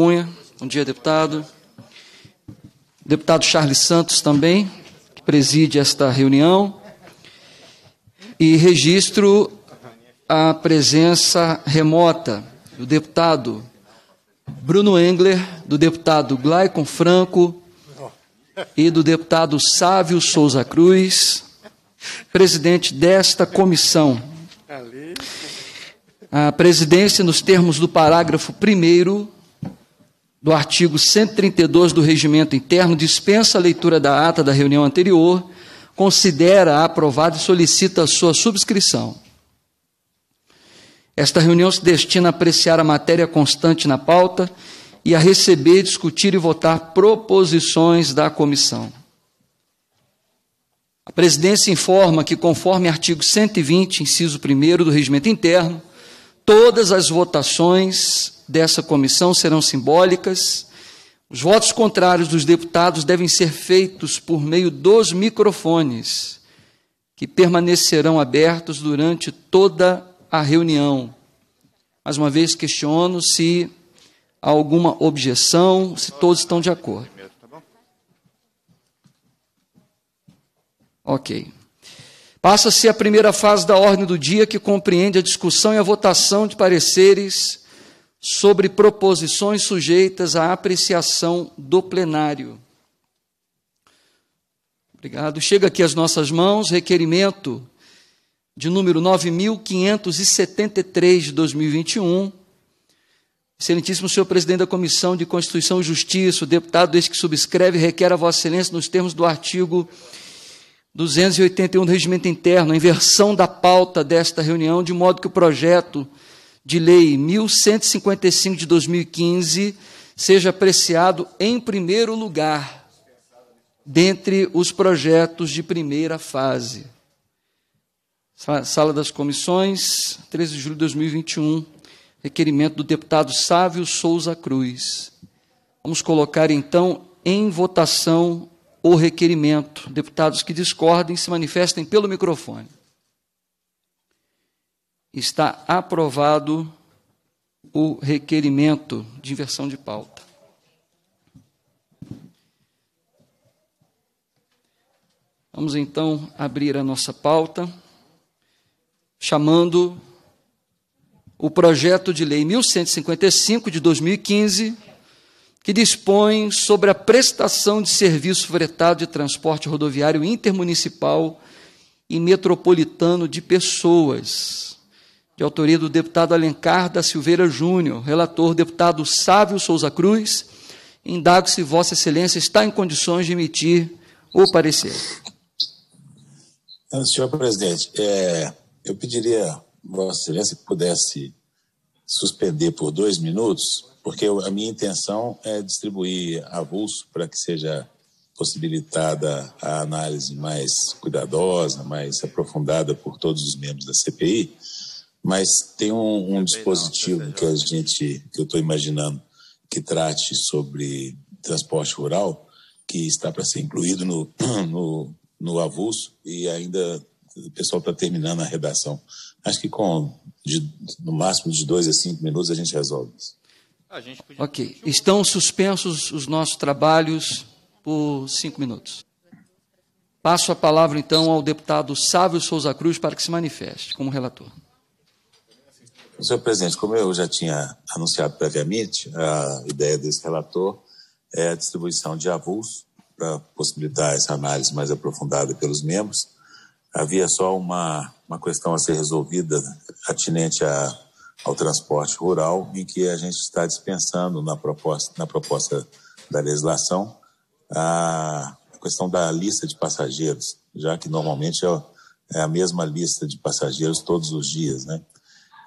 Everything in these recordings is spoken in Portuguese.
Cunha, bom dia, deputado. Deputado Charles Santos também, que preside esta reunião. E registro a presença remota do deputado Bruno Engler, do deputado Glaicon Franco e do deputado Sávio Souza Cruz, presidente desta comissão. A presidência, nos termos do parágrafo 1 do artigo 132 do Regimento Interno dispensa a leitura da ata da reunião anterior, considera aprovada e solicita a sua subscrição. Esta reunião se destina a apreciar a matéria constante na pauta e a receber, discutir e votar proposições da comissão. A presidência informa que, conforme artigo 120, inciso 1 do Regimento Interno, todas as votações dessa comissão serão simbólicas. Os votos contrários dos deputados devem ser feitos por meio dos microfones, que permanecerão abertos durante toda a reunião. Mais uma vez, questiono se há alguma objeção, se todos estão de acordo. Ok. Passa-se a primeira fase da ordem do dia, que compreende a discussão e a votação de pareceres sobre proposições sujeitas à apreciação do plenário. Obrigado. Chega aqui às nossas mãos requerimento de número 9573 de 2021. Excelentíssimo senhor presidente da Comissão de Constituição e Justiça, o deputado este que subscreve requer a vossa excelência nos termos do artigo 281 do regimento interno, a inversão da pauta desta reunião de modo que o projeto de Lei 1155 de 2015 seja apreciado em primeiro lugar dentre os projetos de primeira fase. Sala das Comissões, 13 de julho de 2021, requerimento do deputado Sávio Souza Cruz. Vamos colocar então em votação o requerimento. Deputados que discordem se manifestem pelo microfone está aprovado o requerimento de inversão de pauta. Vamos então abrir a nossa pauta, chamando o projeto de lei 1155 de 2015, que dispõe sobre a prestação de serviço fretado de transporte rodoviário intermunicipal e metropolitano de pessoas de autoria do deputado Alencar da Silveira Júnior, relator deputado Sávio Souza Cruz, indago se Vossa Excelência está em condições de emitir o parecer. Ah, senhor presidente, é, eu pediria Vossa Excelência que pudesse suspender por dois minutos, porque a minha intenção é distribuir avulso para que seja possibilitada a análise mais cuidadosa, mais aprofundada por todos os membros da CPI. Mas tem um, um dispositivo que a gente, que eu estou imaginando, que trate sobre transporte rural, que está para ser incluído no, no, no avulso e ainda o pessoal está terminando a redação. Acho que com de, no máximo de dois a cinco minutos a gente resolve isso. Gente podia... Ok. Estão suspensos os nossos trabalhos por cinco minutos. Passo a palavra, então, ao deputado Sávio Souza Cruz para que se manifeste como relator. Senhor presidente, como eu já tinha anunciado previamente, a ideia desse relator é a distribuição de avulsos para possibilitar essa análise mais aprofundada pelos membros. Havia só uma, uma questão a ser resolvida atinente a, ao transporte rural, em que a gente está dispensando na proposta, na proposta da legislação a questão da lista de passageiros, já que normalmente é, é a mesma lista de passageiros todos os dias, né?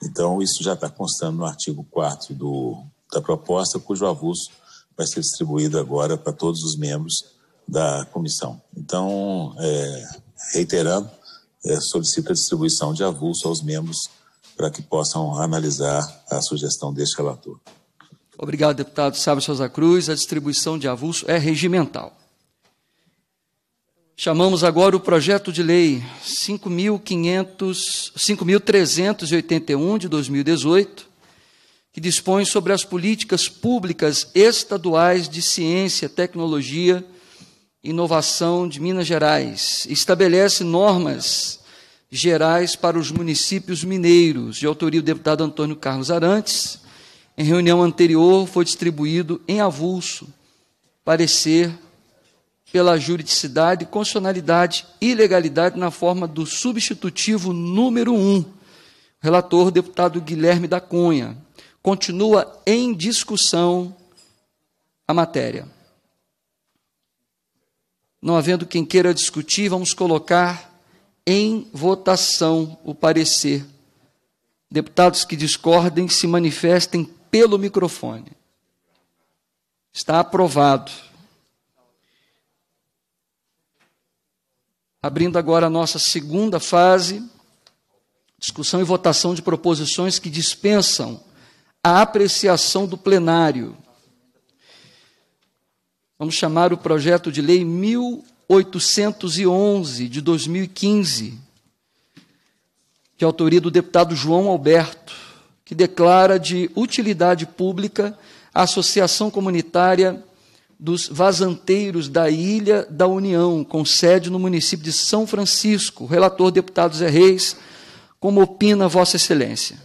Então, isso já está constando no artigo 4 do, da proposta, cujo avulso vai ser distribuído agora para todos os membros da comissão. Então, é, reiterando, é, solicito a distribuição de avulso aos membros para que possam analisar a sugestão deste relator. Obrigado, deputado Sábio Souza Cruz. A distribuição de avulso é regimental. Chamamos agora o projeto de lei 5.381 de 2018, que dispõe sobre as políticas públicas estaduais de ciência, tecnologia e inovação de Minas Gerais. Estabelece normas gerais para os municípios mineiros, de autoria do deputado Antônio Carlos Arantes. Em reunião anterior foi distribuído em avulso parecer pela juridicidade, constitucionalidade e legalidade na forma do substitutivo número 1. Relator, deputado Guilherme da Cunha. Continua em discussão a matéria. Não havendo quem queira discutir, vamos colocar em votação o parecer. Deputados que discordem se manifestem pelo microfone. Está aprovado. abrindo agora a nossa segunda fase, discussão e votação de proposições que dispensam a apreciação do plenário. Vamos chamar o projeto de lei 1811 de 2015, de autoria do deputado João Alberto, que declara de utilidade pública a associação comunitária dos vazanteiros da Ilha da União, com sede no município de São Francisco. Relator, deputado Zé Reis, como opina Vossa Excelência?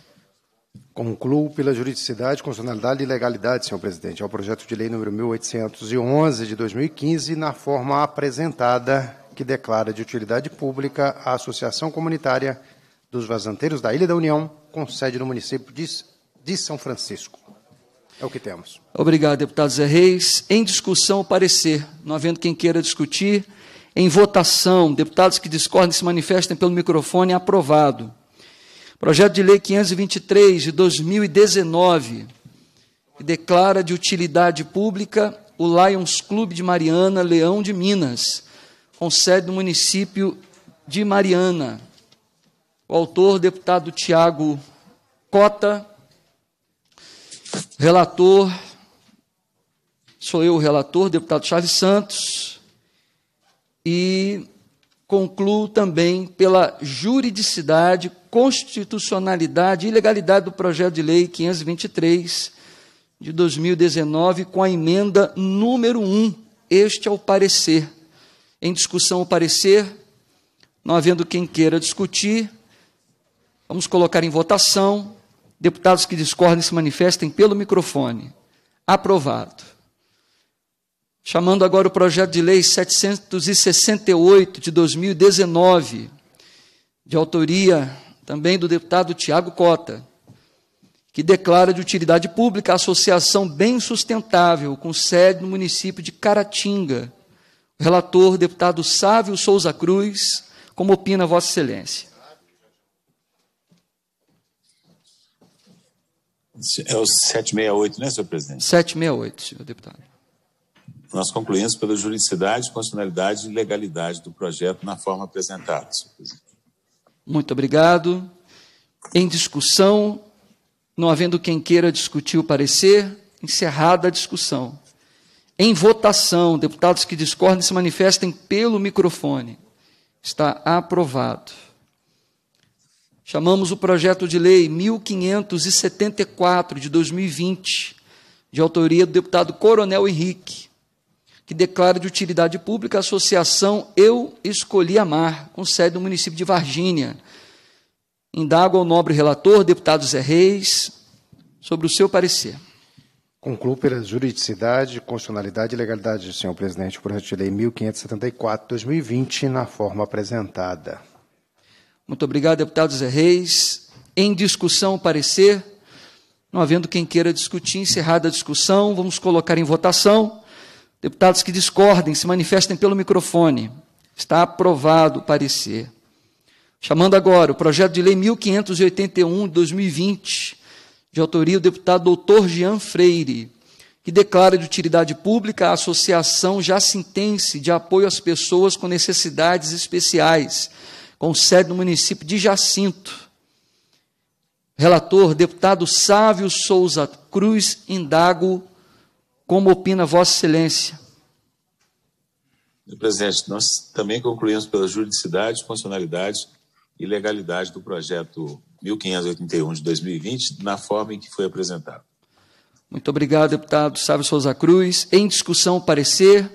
Concluo pela juridicidade, constitucionalidade e legalidade, senhor presidente, ao projeto de lei número 1811 de 2015, na forma apresentada, que declara de utilidade pública a Associação Comunitária dos Vazanteiros da Ilha da União, com sede no município de São Francisco. É o que temos. Obrigado, deputado Zé Reis. Em discussão, o parecer. Não havendo quem queira discutir. Em votação, deputados que discordem se manifestem pelo microfone. Aprovado. Projeto de Lei 523 de 2019, que declara de utilidade pública o Lions Clube de Mariana, Leão de Minas, com sede no município de Mariana. O autor, deputado Tiago Cota. Relator, sou eu o relator, deputado Chaves Santos, e concluo também pela juridicidade, constitucionalidade e legalidade do projeto de lei 523 de 2019 com a emenda número 1. Este é o parecer. Em discussão o parecer, não havendo quem queira discutir, vamos colocar em votação Deputados que discordem se manifestem pelo microfone. Aprovado. Chamando agora o projeto de lei 768 de 2019, de autoria também do deputado Tiago Cota, que declara de utilidade pública a Associação Bem Sustentável, com sede no município de Caratinga. O relator, deputado Sávio Souza Cruz, como opina Vossa Excelência. É o 768, né, senhor presidente? 768, senhor deputado. Nós concluímos pela juridicidade, constitucionalidade e legalidade do projeto na forma apresentada, senhor presidente. Muito obrigado. Em discussão, não havendo quem queira discutir o parecer, encerrada a discussão. Em votação, deputados que discordem se manifestem pelo microfone. Está aprovado chamamos o projeto de lei 1574 de 2020, de autoria do deputado Coronel Henrique, que declara de utilidade pública a associação Eu Escolhi Amar, com sede no município de Varginha. Indago ao nobre relator, deputado Zé Reis, sobre o seu parecer. Concluo pela juridicidade, constitucionalidade e legalidade, senhor presidente, o projeto de lei 1574-2020, na forma apresentada. Muito obrigado, deputado Zé Reis. Em discussão, parecer. Não havendo quem queira discutir, encerrada a discussão, vamos colocar em votação. Deputados que discordem, se manifestem pelo microfone. Está aprovado o parecer. Chamando agora o projeto de lei 1581 de 2020, de autoria do deputado doutor Jean Freire, que declara de utilidade pública a Associação Jacintense de Apoio às Pessoas com Necessidades Especiais, com sede no município de Jacinto. Relator, deputado Sávio Souza Cruz, indago como opina Vossa Excelência. Presidente, nós também concluímos pela juridicidade, funcionalidade e legalidade do projeto 1581 de 2020, na forma em que foi apresentado. Muito obrigado, deputado Sávio Souza Cruz. Em discussão, parecer.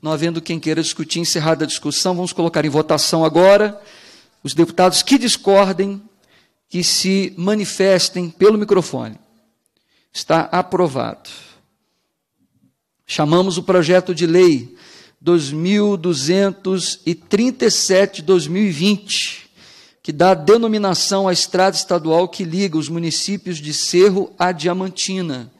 Não havendo quem queira discutir, encerrada a discussão, vamos colocar em votação agora os deputados que discordem, que se manifestem pelo microfone. Está aprovado. Chamamos o projeto de lei 2237-2020, que dá denominação à estrada estadual que liga os municípios de Cerro a Diamantina.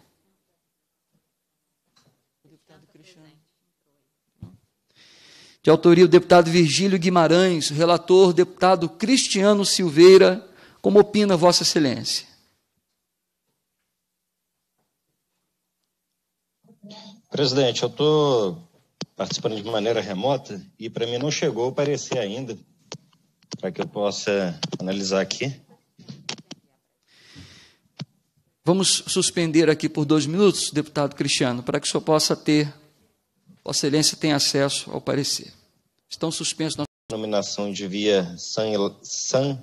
de autoria do deputado Virgílio Guimarães, relator deputado Cristiano Silveira, como opina Vossa Excelência? Presidente, eu estou participando de maneira remota e para mim não chegou o parecer ainda, para que eu possa analisar aqui. Vamos suspender aqui por dois minutos, deputado Cristiano, para que o senhor possa ter Vossa Excelência tem acesso ao parecer. Estão suspensos nossos. Nominação de via San, San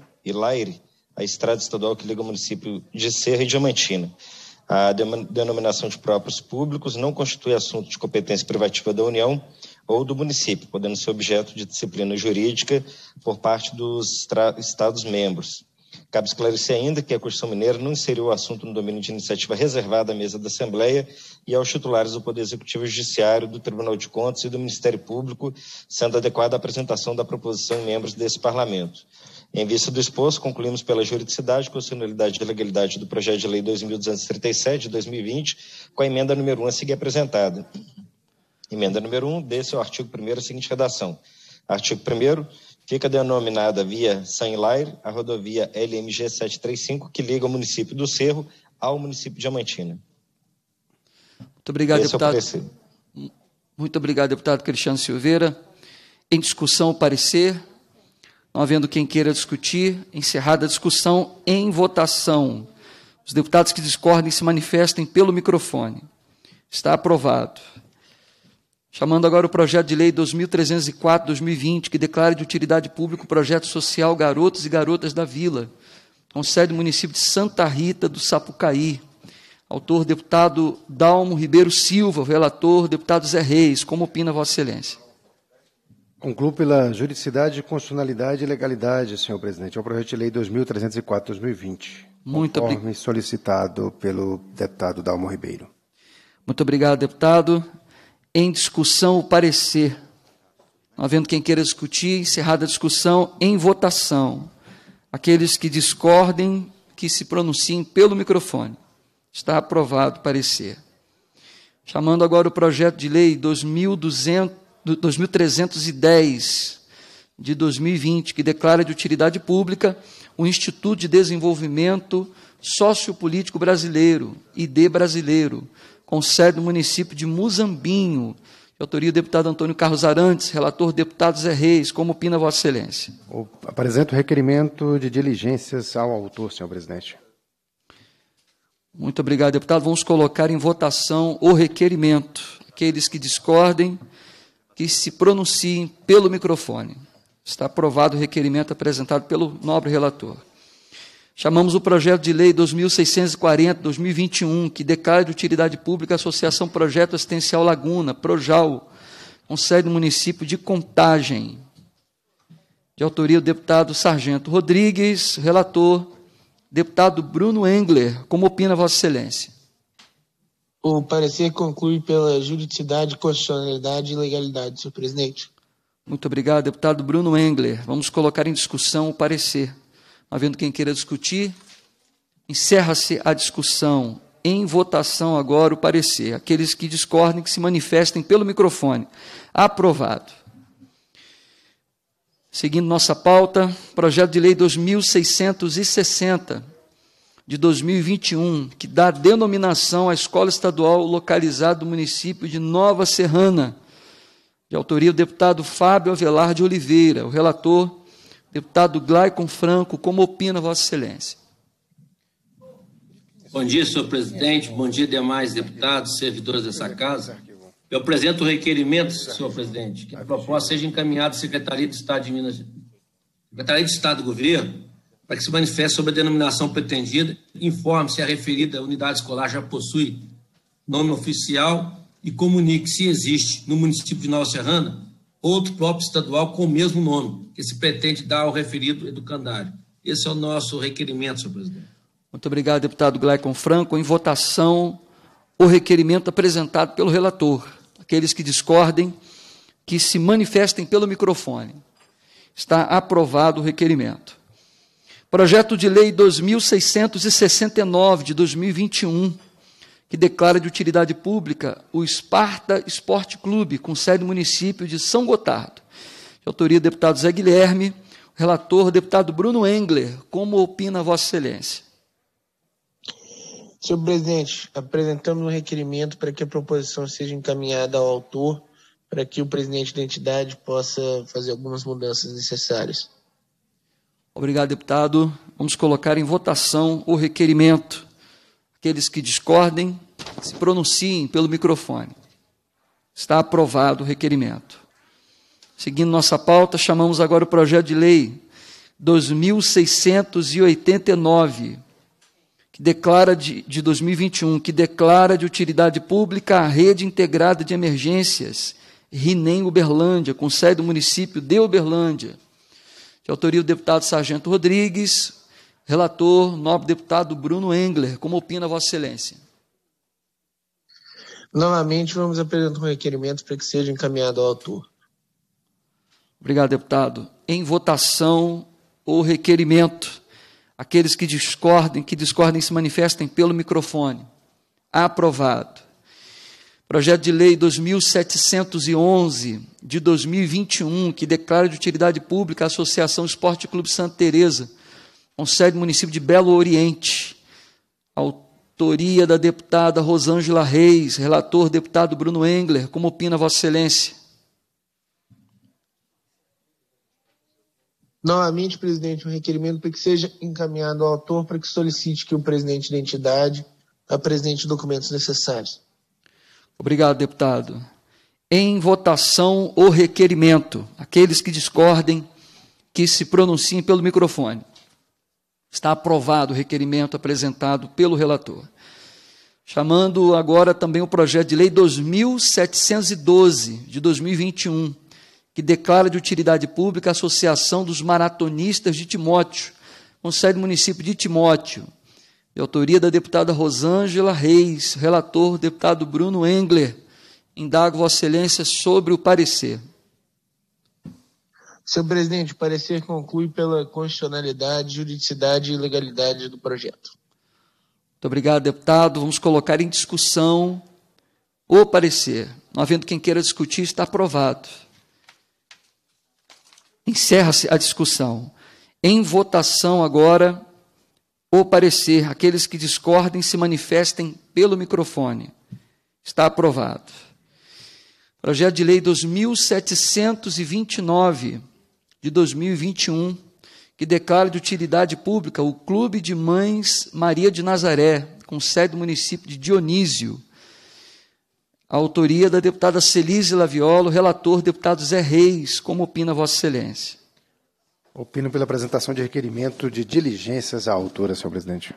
a estrada estadual que liga o município de Serra e Diamantina. A denominação de próprios públicos não constitui assunto de competência privativa da União ou do município, podendo ser objeto de disciplina jurídica por parte dos Estados-membros. Cabe esclarecer ainda que a Constituição Mineira não inseriu o assunto no domínio de iniciativa reservada à mesa da Assembleia e aos titulares do Poder Executivo e Judiciário, do Tribunal de Contas e do Ministério Público, sendo adequada a apresentação da proposição em membros desse Parlamento. Em vista do exposto, concluímos pela juridicidade, constitucionalidade e legalidade do projeto de lei 2237 de 2020, com a emenda número 1 a seguir apresentada. Emenda número 1 desse é o artigo 1 a seguinte redação. Artigo 1 Fica denominada via Sanlair, a rodovia LMG 735, que liga o município do Cerro ao município de Amantina. Muito obrigado, Esse é deputado. É Muito obrigado, deputado Cristiano Silveira. Em discussão, o parecer. Não havendo quem queira discutir, encerrada a discussão em votação. Os deputados que discordem se manifestem pelo microfone. Está aprovado. Chamando agora o projeto de lei 2304-2020, que declara de utilidade pública o projeto social Garotos e Garotas da Vila, com sede do município de Santa Rita do Sapucaí. Autor, deputado Dalmo Ribeiro Silva, relator, deputado Zé Reis. Como opina Vossa Excelência? Concluo pela juridicidade, constitucionalidade e legalidade, senhor presidente. É o projeto de lei 2304-2020. Muito obrigado. solicitado pelo deputado Dalmo Ribeiro. Muito obrigado, deputado em discussão o parecer. Não havendo quem queira discutir, encerrada a discussão, em votação. Aqueles que discordem, que se pronunciem pelo microfone. Está aprovado o parecer. Chamando agora o projeto de lei 2200, 2310 de 2020, que declara de utilidade pública o Instituto de Desenvolvimento Sociopolítico Brasileiro, ID Brasileiro, Conselho no município de Muzambinho, autoria do deputado Antônio Carlos Arantes, relator deputado Zé Reis, como opina Vossa Excelência? Eu apresento requerimento de diligências ao autor, senhor presidente. Muito obrigado, deputado. Vamos colocar em votação o requerimento. Aqueles que discordem, que se pronunciem pelo microfone. Está aprovado o requerimento apresentado pelo nobre relator. Chamamos o projeto de lei 2640-2021, que declara de utilidade pública a Associação Projeto Assistencial Laguna, Projal, com sede no município de Contagem. De autoria do deputado Sargento Rodrigues, relator, deputado Bruno Engler. Como opina Vossa Excelência? O parecer conclui pela juridicidade, constitucionalidade e legalidade, senhor presidente. Muito obrigado, deputado Bruno Engler. Vamos colocar em discussão o parecer. Havendo quem queira discutir, encerra-se a discussão. Em votação agora o parecer. Aqueles que discordem, que se manifestem pelo microfone. Aprovado. Seguindo nossa pauta, projeto de lei 2660 de 2021, que dá denominação à escola estadual localizada no município de Nova Serrana, de autoria do deputado Fábio Avelar de Oliveira. O relator Deputado Glaicon Franco, como opina Vossa Excelência? Bom dia, senhor presidente. Bom dia, demais deputados, servidores dessa casa. Eu apresento o requerimento, senhor presidente, que a proposta seja encaminhada à Secretaria de Estado de Minas Secretaria de Estado do Governo, para que se manifeste sobre a denominação pretendida, informe se a referida unidade escolar já possui nome oficial e comunique se existe no município de Nova Serrana outro próprio estadual com o mesmo nome, que se pretende dar ao referido educandário. Esse é o nosso requerimento, senhor presidente. Muito obrigado, deputado Gleicon Franco. Em votação, o requerimento apresentado pelo relator. Aqueles que discordem, que se manifestem pelo microfone. Está aprovado o requerimento. Projeto de Lei 2669 de 2021 que declara de utilidade pública o Esparta Esporte Clube, com sede no município de São Gotardo. De autoria do deputado Zé Guilherme, relator deputado Bruno Engler. Como opina Vossa Excelência? Senhor presidente, apresentamos um requerimento para que a proposição seja encaminhada ao autor, para que o presidente da entidade possa fazer algumas mudanças necessárias. Obrigado, deputado. Vamos colocar em votação o requerimento. Aqueles que discordem, se pronunciem pelo microfone. Está aprovado o requerimento. Seguindo nossa pauta, chamamos agora o projeto de lei 2689, que declara de, de 2021, que declara de utilidade pública a rede integrada de emergências Rinem Uberlândia, com sede do município de Uberlândia, de autoria do deputado Sargento Rodrigues, relator, nobre deputado Bruno Engler, como opina Vossa Excelência. Novamente, vamos apresentar um requerimento para que seja encaminhado ao autor. Obrigado, deputado. Em votação, o requerimento. Aqueles que discordem, que discordem, se manifestem pelo microfone. Aprovado. Projeto de Lei 2711 de 2021, que declara de utilidade pública a Associação Esporte Clube Santa Teresa, com sede no município de Belo Oriente. Autor autoria da deputada Rosângela Reis, relator deputado Bruno Engler. Como opina Vossa Excelência? Novamente, presidente, um requerimento para que seja encaminhado ao autor para que solicite que o presidente da entidade apresente documentos necessários. Obrigado, deputado. Em votação, o requerimento. Aqueles que discordem, que se pronunciem pelo microfone. Está aprovado o requerimento apresentado pelo relator chamando agora também o projeto de lei 2712 de 2021, que declara de utilidade pública a Associação dos Maratonistas de Timóteo, com sede município de Timóteo, de autoria da deputada Rosângela Reis, relator deputado Bruno Engler. Indago Vossa Excelência sobre o parecer. Senhor presidente, o parecer conclui pela constitucionalidade, juridicidade e legalidade do projeto. Muito obrigado, deputado. Vamos colocar em discussão o parecer. Não havendo quem queira discutir, está aprovado. Encerra-se a discussão. Em votação agora, o parecer. Aqueles que discordem se manifestem pelo microfone. Está aprovado. Projeto de Lei 2729 de 2021 que declara de utilidade pública o Clube de Mães Maria de Nazaré, com sede no município de Dionísio. A autoria é da deputada Celise Laviolo, relator deputado Zé Reis, como opina Vossa Excelência. Opino pela apresentação de requerimento de diligências à autora, senhor presidente.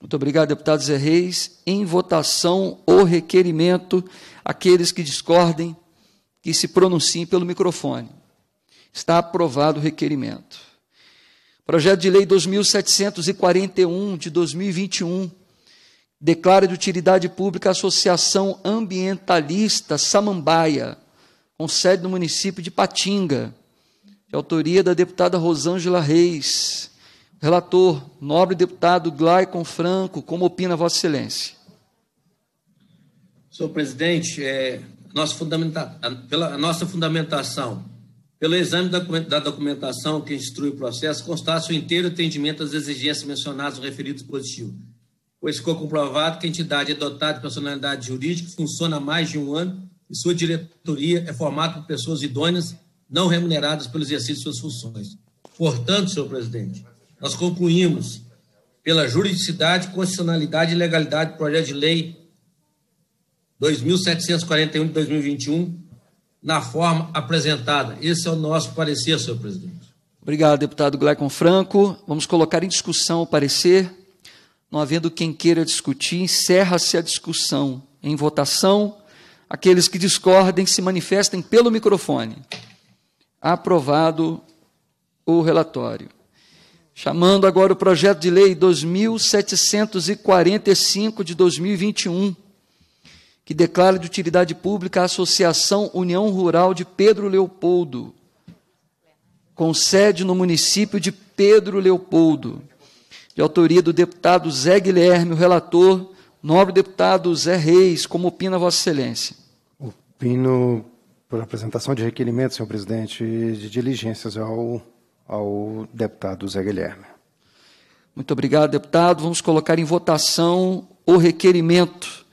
Muito obrigado, deputado Zé Reis. Em votação, o requerimento. Aqueles que discordem, que se pronunciem pelo microfone. Está aprovado o requerimento. Projeto de Lei 2741 de 2021 declara de utilidade pública a Associação Ambientalista Samambaia, com sede no município de Patinga, de autoria da deputada Rosângela Reis. Relator, nobre deputado Glaicon Franco, como opina Vossa Excelência? Senhor presidente, é, nossa pela nossa fundamentação pelo exame da documentação que instrui o processo, constasse o inteiro atendimento às exigências mencionadas no referido dispositivo, pois ficou comprovado que a entidade é dotada de personalidade jurídica, funciona há mais de um ano e sua diretoria é formada por pessoas idôneas, não remuneradas pelo exercício de suas funções. Portanto, senhor presidente, nós concluímos pela juridicidade, constitucionalidade e legalidade do projeto de lei 2741 de 2021 na forma apresentada. Esse é o nosso parecer, senhor presidente. Obrigado, deputado Gleicon Franco. Vamos colocar em discussão o parecer. Não havendo quem queira discutir, encerra-se a discussão. Em votação, aqueles que discordem se manifestem pelo microfone. Aprovado o relatório. Chamando agora o projeto de lei 2745 de 2021 que declara de utilidade pública a Associação União Rural de Pedro Leopoldo, com sede no município de Pedro Leopoldo, de autoria do deputado Zé Guilherme, o relator, nobre deputado Zé Reis, como opina Vossa Excelência? Opino por apresentação de requerimento, senhor presidente, de diligências ao, ao deputado Zé Guilherme. Muito obrigado, deputado. Vamos colocar em votação o requerimento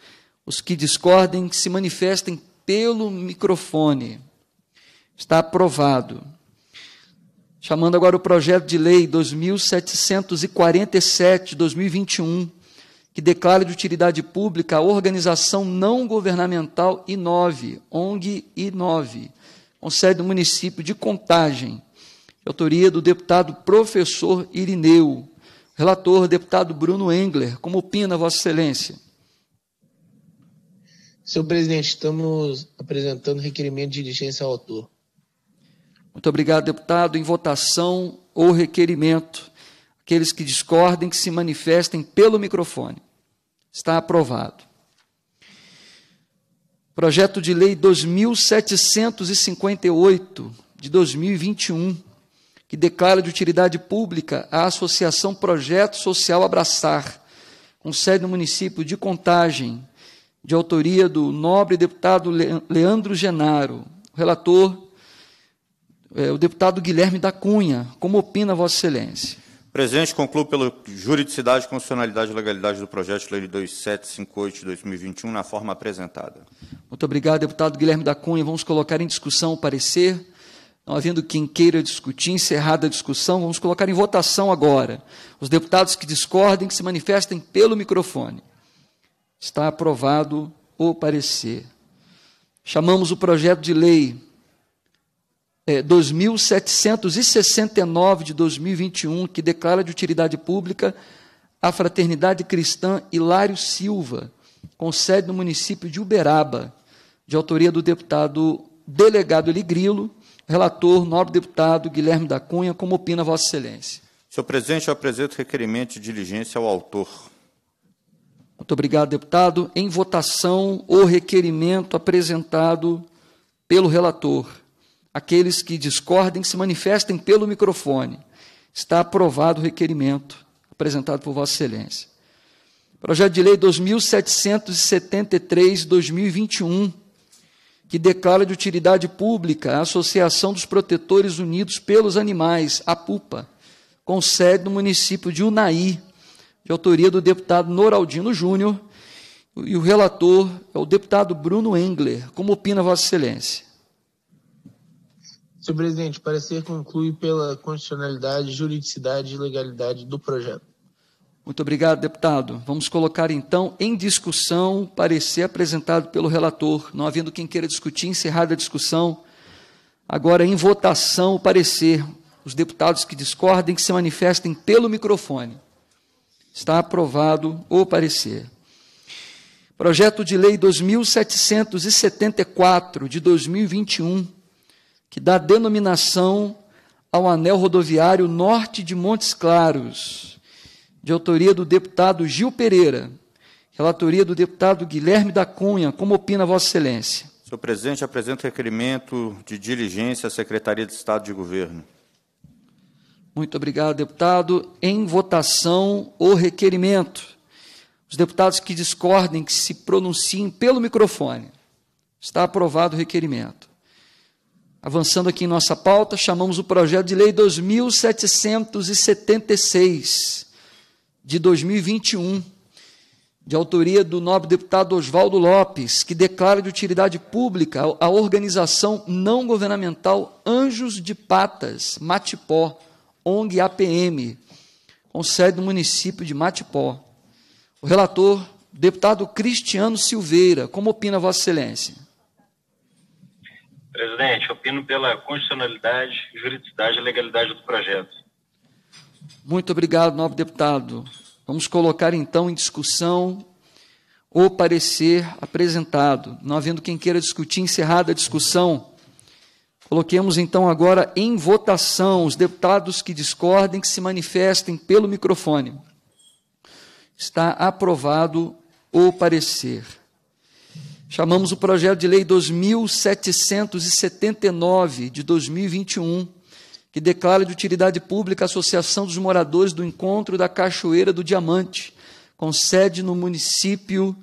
os que discordem que se manifestem pelo microfone. Está aprovado. Chamando agora o projeto de lei 2747 2021, que declara de utilidade pública a organização não governamental I9, ONG I9, com sede do município de Contagem, de autoria do deputado professor Irineu, relator deputado Bruno Engler, como opina Vossa Excelência. Senhor presidente, estamos apresentando requerimento de diligência ao autor. Muito obrigado, deputado. Em votação ou requerimento, aqueles que discordem que se manifestem pelo microfone. Está aprovado. Projeto de Lei 2758 de 2021, que declara de utilidade pública a Associação Projeto Social Abraçar, com sede no município de Contagem, de autoria do nobre deputado Leandro Genaro, relator, é, o deputado Guilherme da Cunha. Como opina Vossa Excelência? Presidente, concluo pela juridicidade, constitucionalidade e legalidade do projeto de lei 2758 de 2021, na forma apresentada. Muito obrigado, deputado Guilherme da Cunha. Vamos colocar em discussão o parecer. Não havendo quem queira discutir, encerrada a discussão, vamos colocar em votação agora. Os deputados que discordem, que se manifestem pelo microfone. Está aprovado o parecer. Chamamos o projeto de lei é, 2769 de 2021, que declara de utilidade pública a Fraternidade Cristã Hilário Silva, com sede no município de Uberaba, de autoria do deputado delegado Eligrilo Grilo, relator, nobre deputado Guilherme da Cunha, como opina Vossa Excelência. Senhor presidente, eu apresento requerimento de diligência ao autor muito obrigado, deputado. Em votação, o requerimento apresentado pelo relator. Aqueles que discordem se manifestem pelo microfone. Está aprovado o requerimento apresentado por Vossa Excelência. Projeto de Lei 2773-2021, que declara de utilidade pública a Associação dos Protetores Unidos pelos Animais, a PUPA, com sede no município de Unai de autoria do deputado Noraldino Júnior, e o relator é o deputado Bruno Engler. Como opina Vossa Excelência? Senhor presidente, parecer conclui pela constitucionalidade, juridicidade e legalidade do projeto. Muito obrigado, deputado. Vamos colocar então em discussão o parecer apresentado pelo relator. Não havendo quem queira discutir, encerrada a discussão. Agora em votação o parecer. Os deputados que discordem que se manifestem pelo microfone. Está aprovado o parecer. Projeto de Lei 2774 de 2021, que dá denominação ao anel rodoviário norte de Montes Claros, de autoria do deputado Gil Pereira, relatoria do deputado Guilherme da Cunha. Como opina Vossa Excelência? Senhor presidente, apresento requerimento de diligência à Secretaria de Estado de Governo. Muito obrigado, deputado. Em votação, o requerimento. Os deputados que discordem, que se pronunciem pelo microfone. Está aprovado o requerimento. Avançando aqui em nossa pauta, chamamos o projeto de lei 2776 de 2021, de autoria do nobre deputado Oswaldo Lopes, que declara de utilidade pública a organização não governamental Anjos de Patas, Matipó, ONG APM, com sede no município de Matipó. O relator, deputado Cristiano Silveira, como opina Vossa Excelência? Presidente, opino pela constitucionalidade, juridicidade e legalidade do projeto. Muito obrigado, nobre deputado. Vamos colocar então em discussão o parecer apresentado. Não havendo quem queira discutir, encerrada a discussão. Coloquemos então agora em votação os deputados que discordem, que se manifestem pelo microfone. Está aprovado o parecer. Chamamos o projeto de lei 2779 de 2021, que declara de utilidade pública a Associação dos Moradores do Encontro da Cachoeira do Diamante, com sede no município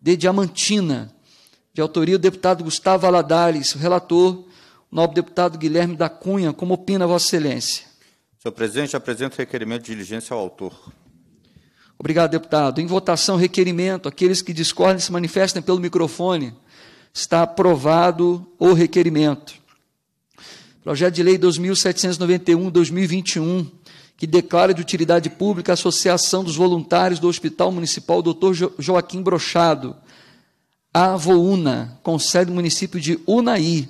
de Diamantina, de autoria do deputado Gustavo Aladares, relator Nobre deputado Guilherme da Cunha, como opina Vossa Excelência? Senhor presidente, apresento requerimento de diligência ao autor. Obrigado, deputado. Em votação, requerimento. Aqueles que discordem se manifestem pelo microfone. Está aprovado o requerimento. Projeto de Lei 2791-2021, que declara de utilidade pública a Associação dos Voluntários do Hospital Municipal Dr. Joaquim Brochado, a Vouna, com sede no município de Unaí,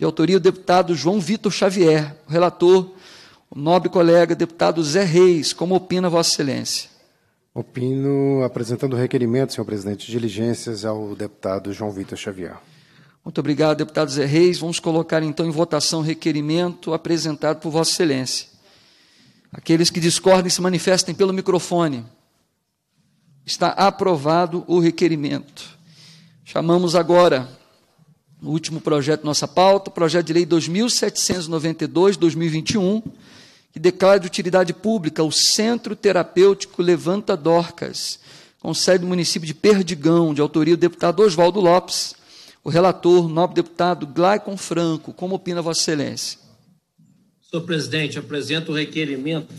de autoria do deputado João Vitor Xavier, o relator, o nobre colega deputado Zé Reis, como opina Vossa Excelência? Opino apresentando o requerimento, senhor presidente, de diligências ao deputado João Vitor Xavier. Muito obrigado, deputado Zé Reis. Vamos colocar então em votação o requerimento apresentado por Vossa Excelência. Aqueles que discordem se manifestem pelo microfone. Está aprovado o requerimento. Chamamos agora no último projeto nossa pauta, projeto de lei 2792-2021, que declara de utilidade pública o Centro Terapêutico Levanta Dorcas, com sede no município de Perdigão, de autoria do deputado Oswaldo Lopes, o relator, nobre deputado Glaicon Franco. Como opina Vossa Excelência? Senhor presidente, apresento o requerimento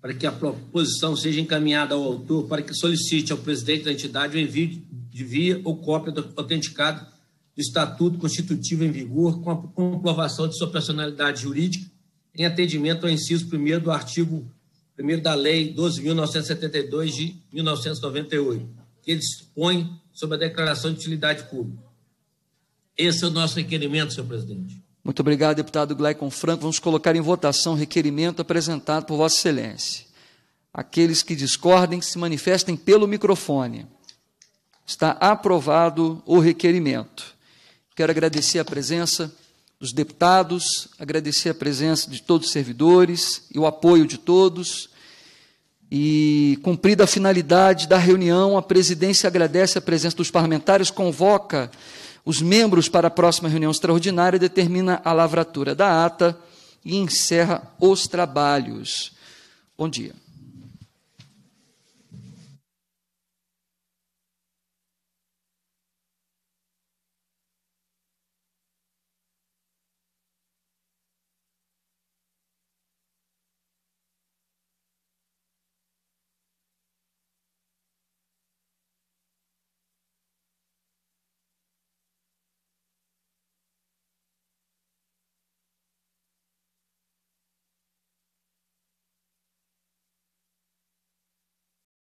para que a proposição seja encaminhada ao autor para que solicite ao presidente da entidade o envio de via ou cópia autenticada do Estatuto Constitutivo em vigor com a comprovação de sua personalidade jurídica em atendimento ao inciso 1 do artigo 1 da Lei 12.972 de 1998, que dispõe sobre a declaração de utilidade pública. Esse é o nosso requerimento, senhor presidente. Muito obrigado, deputado Gleicon Franco. Vamos colocar em votação o requerimento apresentado por Vossa Excelência. Aqueles que discordem, se manifestem pelo microfone. Está aprovado o requerimento. Quero agradecer a presença dos deputados, agradecer a presença de todos os servidores e o apoio de todos. E, cumprida a finalidade da reunião, a presidência agradece a presença dos parlamentares, convoca os membros para a próxima reunião extraordinária, determina a lavratura da ata e encerra os trabalhos. Bom dia.